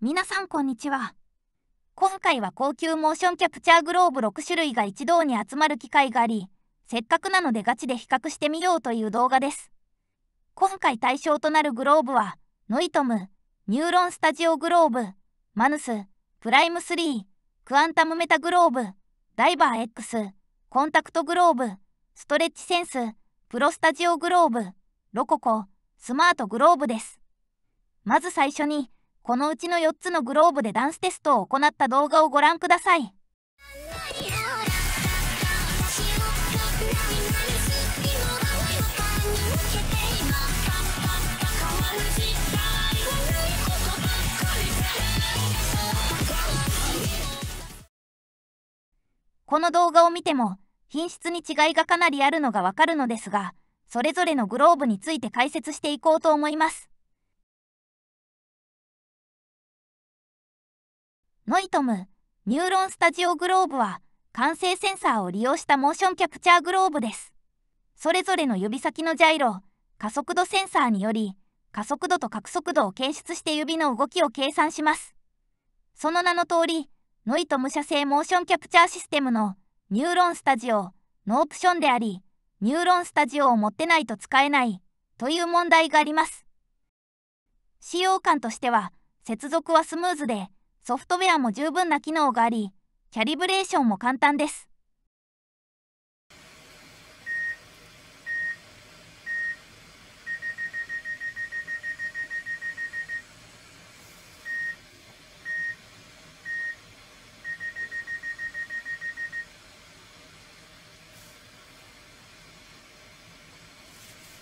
皆さんこんにちは。今回は高級モーションキャプチャーグローブ6種類が一堂に集まる機会があり、せっかくなのでガチで比較してみようという動画です。今回対象となるグローブは、ノイトム、ニューロンスタジオグローブ、マヌス、プライム3、クアンタムメタグローブ、ダイバー X、コンタクトグローブ、ストレッチセンス、プロスタジオグローブ、ロココ、スマートグローブです。まず最初に、このうちの4つのグローブでダンステストを行った動画をご覧ください。この動画を見ても品質に違いがかなりあるのがわかるのですが、それぞれのグローブについて解説していこうと思います。ノイトムニューロンスタジオグローブは完成センサーを利用したモーションキャプチャーグローブです。それぞれの指先のジャイロ、加速度センサーにより、加速度と角速度を検出して指の動きを計算します。その名の通り、ノイトム社製モーションキャプチャーシステムのニューロンスタジオのオプションであり、ニューロンスタジオを持ってないと使えないという問題があります。使用感としては、接続はスムーズで、ソフトウェアも十分な機能があり、キャリブレーションも簡単です。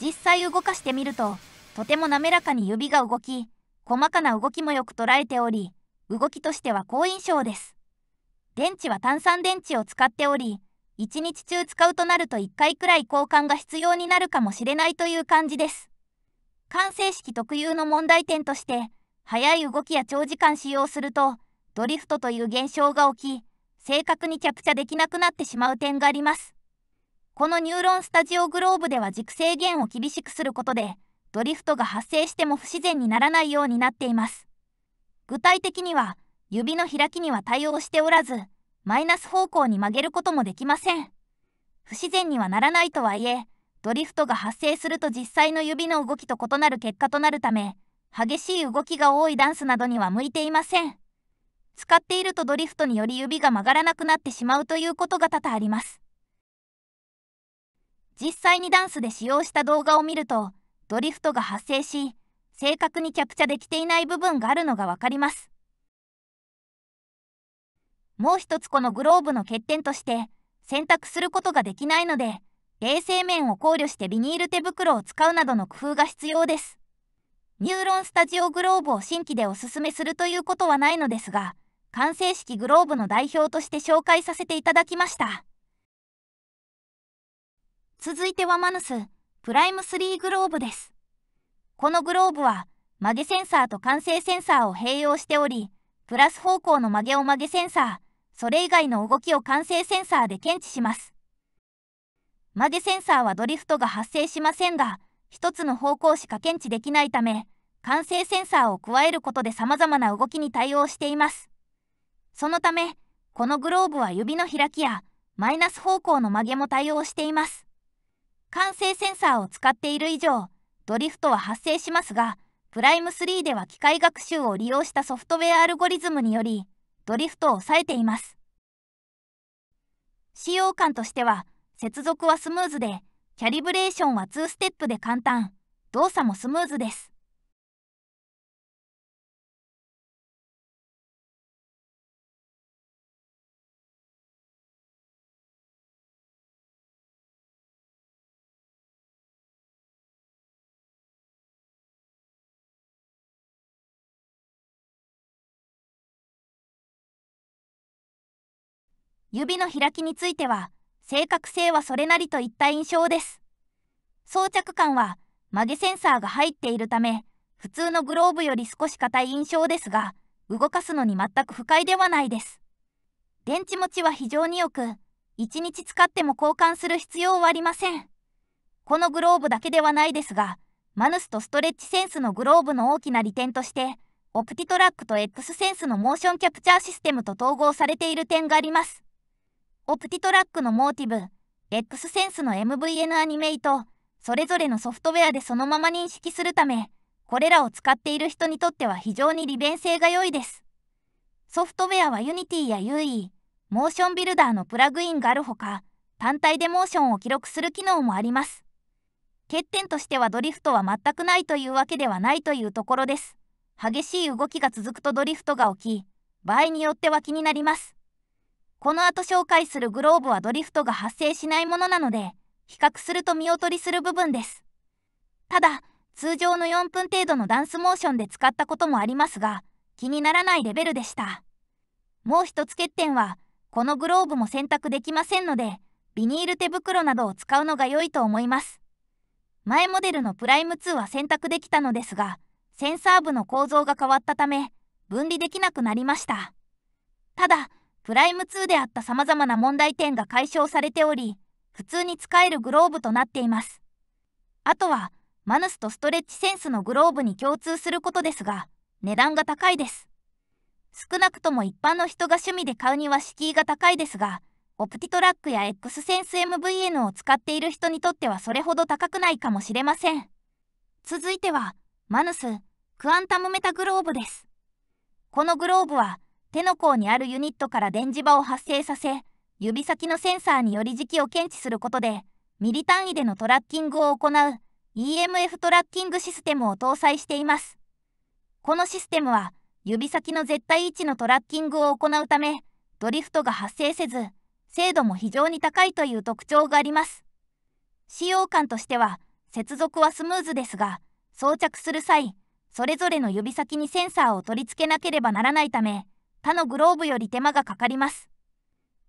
実際動かしてみるととても滑らかに指が動き細かな動きもよく捉えており動きとしては好印象です電池は炭酸電池を使っており1日中使うとなると1回くらい交換が必要になるかもしれないという感じです完成式特有の問題点として速い動きや長時間使用するとドリフトという現象が起き正確にキャプチャできなくなってしまう点がありますこのニューロンスタジオグローブでは軸制限を厳しくすることでドリフトが発生しても不自然にならないようになっています具体的には指の開きには対応しておらずマイナス方向に曲げることもできません不自然にはならないとはいえドリフトが発生すると実際の指の動きと異なる結果となるため激しい動きが多いダンスなどには向いていません使っているとドリフトにより指が曲がらなくなってしまうということが多々あります実際にダンスで使用した動画を見るとドリフトが発生し正確にキャプチャできていない部分があるのが分かりますもう一つこのグローブの欠点として選択することができないので衛生面を考慮してビニール手袋を使うなどの工夫が必要ですニューロンスタジオグローブを新規でおすすめするということはないのですが完成式グローブの代表として紹介させていただきました続いてはマヌスプライム3グローブですこのグローブは曲げセンサーと完成センサーを併用しておりプラス方向の曲げを曲げセンサーそれ以外の動きを完成センサーで検知します曲げセンサーはドリフトが発生しませんが1つの方向しか検知できないため完成センサーを加えることで様々な動きに対応していますそのためこのグローブは指の開きやマイナス方向の曲げも対応しています。完成センサーを使っている以上、ドリフトは発生しますがプライム3では機械学習を利用したソフトウェアアルゴリズムによりドリフトを抑えています使用感としては接続はスムーズでキャリブレーションは2ステップで簡単動作もスムーズです指の開きについては正確性はそれなりといった印象です装着感は曲げセンサーが入っているため普通のグローブより少し硬い印象ですが動かすのに全く不快ではないです電池持ちは非常によく1日使っても交換する必要はありませんこのグローブだけではないですがマヌスとストレッチセンスのグローブの大きな利点としてオプティトラックと X センスのモーションキャプチャーシステムと統合されている点がありますオプティトラックのモーティブ、X センスの MVN アニメイト、それぞれのソフトウェアでそのまま認識するため、これらを使っている人にとっては非常に利便性が良いです。ソフトウェアは Unity や UE、モーションビルダーのプラグインがあるほか、単体でモーションを記録する機能もあります。欠点としてはドリフトは全くないというわけではないというところです。激しい動きが続くとドリフトが起き、場合によっては気になります。この後紹介するグローブはドリフトが発生しないものなので比較すると見劣りする部分ですただ通常の4分程度のダンスモーションで使ったこともありますが気にならないレベルでしたもう一つ欠点はこのグローブも選択できませんのでビニール手袋などを使うのが良いと思います前モデルのプライム2は選択できたのですがセンサー部の構造が変わったため分離できなくなりましたただプライム2であった様々な問題点が解消されており、普通に使えるグローブとなっています。あとは、マヌスとストレッチセンスのグローブに共通することですが、値段が高いです。少なくとも一般の人が趣味で買うには敷居が高いですが、オプティトラックや X センス MVN を使っている人にとってはそれほど高くないかもしれません。続いては、マヌス、クアンタムメタグローブです。このグローブは、手の甲にあるユニットから電磁場を発生させ指先のセンサーにより時期を検知することでミリ単位でのトラッキングを行う EMF トラッキングシステムを搭載していますこのシステムは指先の絶対位置のトラッキングを行うためドリフトが発生せず精度も非常に高いという特徴があります使用感としては接続はスムーズですが装着する際それぞれの指先にセンサーを取り付けなければならないため他のグローブより手間がかかります。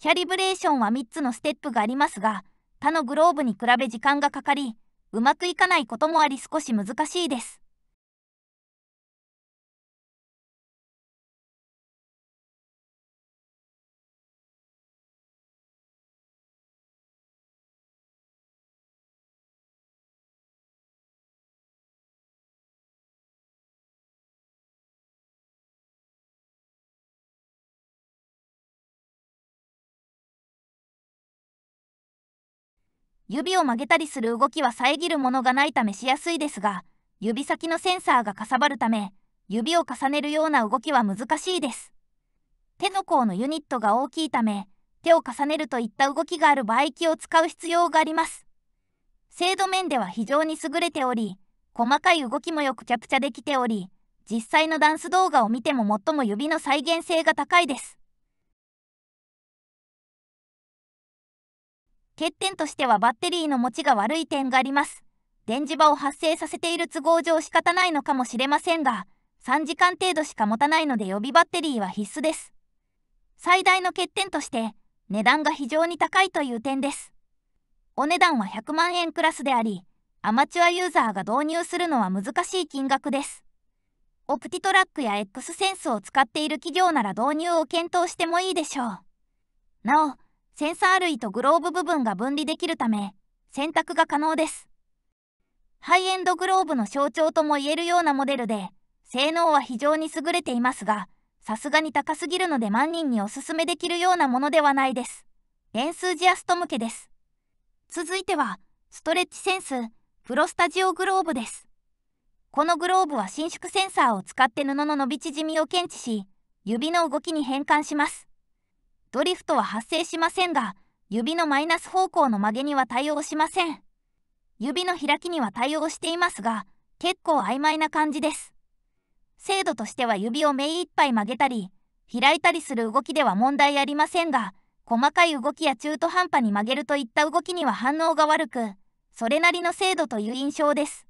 キャリブレーションは3つのステップがありますが、他のグローブに比べ時間がかかり、うまくいかないこともあり少し難しいです。指を曲げたりする動きは遮るものがないためしやすいですが指先のセンサーがかさばるため指を重ねるような動きは難しいです手の甲のユニットが大きいため手を重ねるといった動きがある場合気を使う必要があります精度面では非常に優れており細かい動きもよくキャプチャできており実際のダンス動画を見ても最も指の再現性が高いです欠点としてはバッテリーの持ちが悪い点があります電磁場を発生させている都合上仕方ないのかもしれませんが3時間程度しか持たないので予備バッテリーは必須です最大の欠点として値段が非常に高いという点ですお値段は100万円クラスでありアマチュアユーザーが導入するのは難しい金額ですオプティトラックや X センスを使っている企業なら導入を検討してもいいでしょうなおセンサー類とグローブ部分が分離できるため選択が可能ですハイエンドグローブの象徴ともいえるようなモデルで性能は非常に優れていますがさすがに高すぎるので万人におすすめできるようなものではないですエンスージアスト向けです続いてはストレッチセンスプロスタジオグローブですこのグローブは伸縮センサーを使って布の伸び縮みを検知し指の動きに変換しますドリフトは発生しませんが指のマイナス方向の曲げには対応しません指の開きには対応していますが結構曖昧な感じです精度としては指を目いっぱい曲げたり開いたりする動きでは問題ありませんが細かい動きや中途半端に曲げるといった動きには反応が悪くそれなりの精度という印象です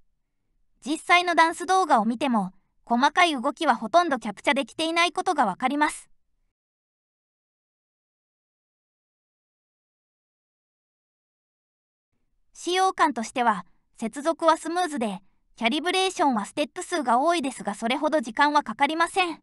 実際のダンス動画を見ても細かい動きはほとんどキャプチャできていないことがわかります使用感としては接続はスムーズでキャリブレーションはステップ数が多いですがそれほど時間はかかりません。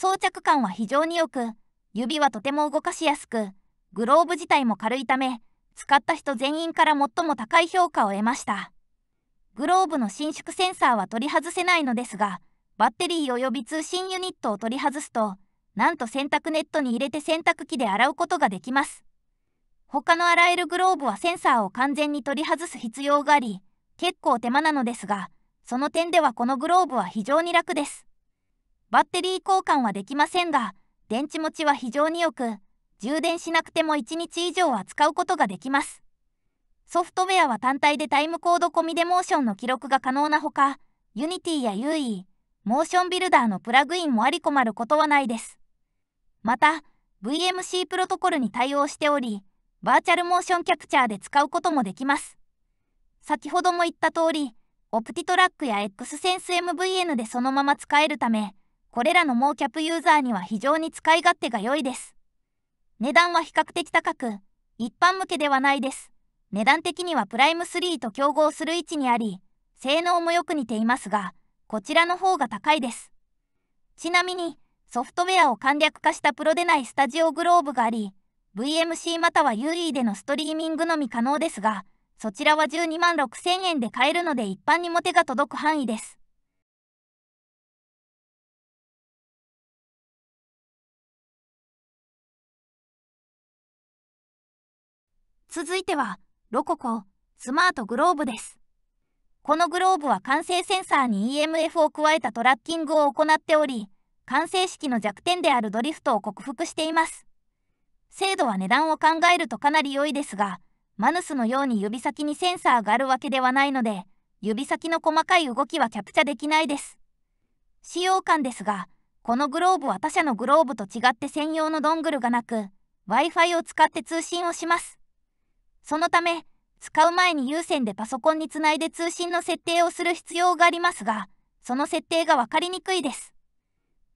装着感は非常によく指はとても動かしやすくグローブ自体も軽いため使った人全員から最も高い評価を得ましたグローブの伸縮センサーは取り外せないのですがバッテリーおよび通信ユニットを取り外すとなんと洗濯ネットに入れて洗濯機で洗うことができます他の洗えるグローブはセンサーを完全に取り外す必要があり結構手間なのですがその点ではこのグローブは非常に楽ですバッテリー交換はできませんが電池持ちは非常によく充電しなくても1日以上は使うことができますソフトウェアは単体でタイムコード込みでモーションの記録が可能なほか Unity や UE モーションビルダーのプラグインもあり困ることはないですまた VMC プロトコルに対応しておりバーチャルモーションキャプチャーで使うこともできます先ほども言った通りオプティトラックや X センス MVN でそのまま使えるためこれらのモーキャップユーザーには非常に使い勝手が良いです。値段は比較的高く、一般向けではないです。値段的にはプライム3と競合する位置にあり、性能もよく似ていますが、こちらの方が高いです。ちなみに、ソフトウェアを簡略化したプロでないスタジオグローブがあり、VMC または UE でのストリーミングのみ可能ですが、そちらは12万6000円で買えるので一般にも手が届く範囲です。続いてはロココスマートグローブですこのグローブは完成センサーに EMF を加えたトラッキングを行っており完成式の弱点であるドリフトを克服しています精度は値段を考えるとかなり良いですがマヌスのように指先にセンサーがあるわけではないので指先の細かい動きはキャプチャできないです使用感ですがこのグローブは他社のグローブと違って専用のドングルがなく Wi-Fi を使って通信をしますそのため、使う前に有線でパソコンにつないで通信の設定をする必要がありますが、その設定が分かりにくいです。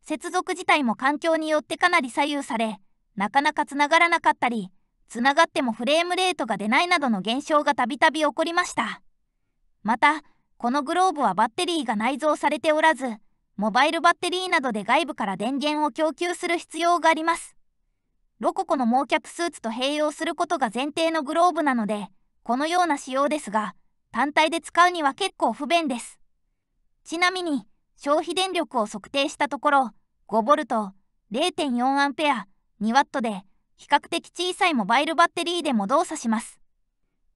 接続自体も環境によってかなり左右され、なかなかつながらなかったり、つながってもフレームレートが出ないなどの現象がたびたび起こりました。また、このグローブはバッテリーが内蔵されておらず、モバイルバッテリーなどで外部から電源を供給する必要があります。ロココのモ脚スーツと併用することが前提のグローブなので、このような仕様ですが、単体で使うには結構不便です。ちなみに、消費電力を測定したところ、5V、0.4A、2W で、比較的小さいモバイルバッテリーでも動作します。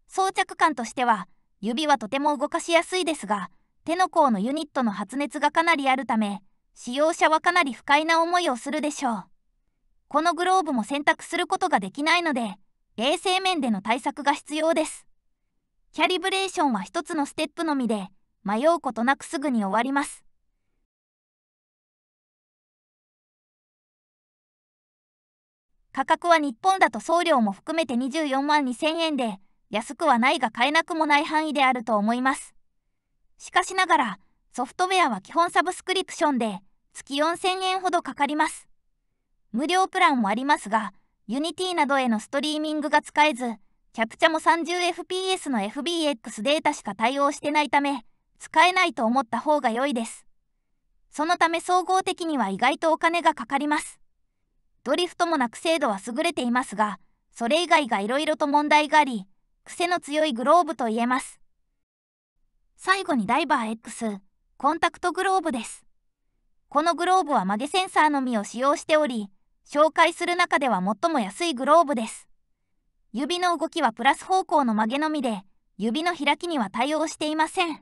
装着感としては、指はとても動かしやすいですが、手の甲のユニットの発熱がかなりあるため、使用者はかなり不快な思いをするでしょう。このグローブも選択することができないので衛生面での対策が必要ですキャリブレーションは一つのステップのみで迷うことなくすぐに終わります価格は日本だと送料も含めて24万2000円で安くはないが買えなくもない範囲であると思いますしかしながらソフトウェアは基本サブスクリプションで月4000円ほどかかります無料プランもありますが、Unity などへのストリーミングが使えず、キャプチャも 30fps の FBX データしか対応してないため、使えないと思った方が良いです。そのため総合的には意外とお金がかかります。ドリフトもなく精度は優れていますが、それ以外が色々と問題があり、癖の強いグローブと言えます。最後にダイバー X、コンタクトグローブです。このグローブは曲げセンサーのみを使用しており、紹介する中では最も安いグローブです。指の動きはプラス方向の曲げのみで、指の開きには対応していません。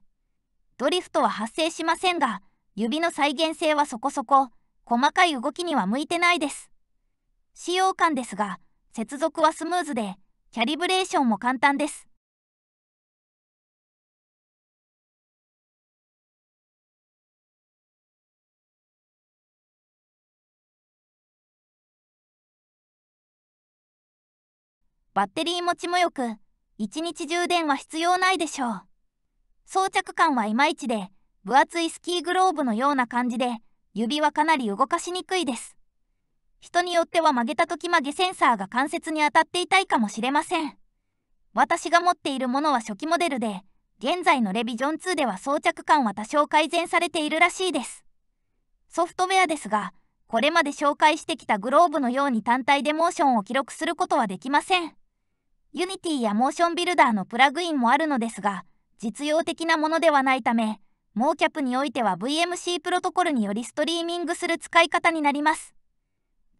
ドリフトは発生しませんが、指の再現性はそこそこ、細かい動きには向いてないです。使用感ですが、接続はスムーズで、キャリブレーションも簡単です。バッテリー持ちもよく、一日充電は必要ないでしょう。装着感はいまいちで、分厚いスキーグローブのような感じで、指はかなり動かしにくいです。人によっては曲げた時曲げセンサーが関節に当たっていたいかもしれません。私が持っているものは初期モデルで、現在のレビジョン2では装着感は多少改善されているらしいです。ソフトウェアですが、これまで紹介してきたグローブのように単体でモーションを記録することはできません。Unity やモーションビルダーのプラグインもあるのですが、実用的なものではないため、モーキャップにおいては VMC プロトコルによりストリーミングする使い方になります。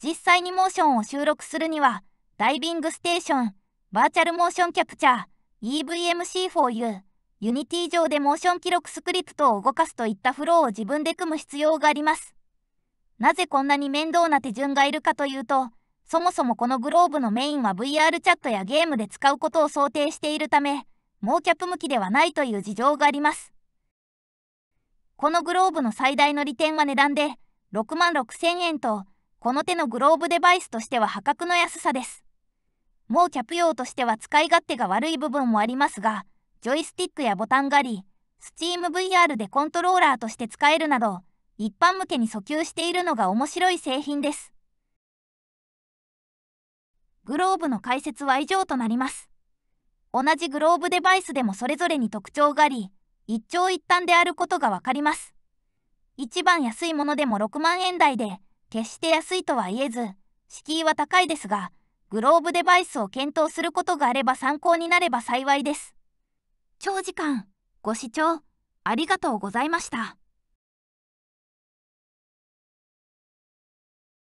実際にモーションを収録するには、ダイビングステーション、バーチャルモーションキャプチャー、EVMC4U、Unity 上でモーション記録スクリプトを動かすといったフローを自分で組む必要があります。なぜこんなに面倒な手順がいるかというと、そもそもこのグローブのメインは VR チャットやゲームで使うことを想定しているため、もうキャップ向きではないという事情があります。このグローブの最大の利点は値段で、6万6千円と、この手のグローブデバイスとしては破格の安さです。もうキャップ用としては使い勝手が悪い部分もありますが、ジョイスティックやボタンがあり、SteamVR でコントローラーとして使えるなど、一般向けに訴求しているのが面白い製品です。グローブの解説は以上となります。同じグローブデバイスでもそれぞれに特徴があり、一長一短であることがわかります。一番安いものでも6万円台で、決して安いとは言えず、敷居は高いですが、グローブデバイスを検討することがあれば参考になれば幸いです。長時間、ご視聴ありがとうございました。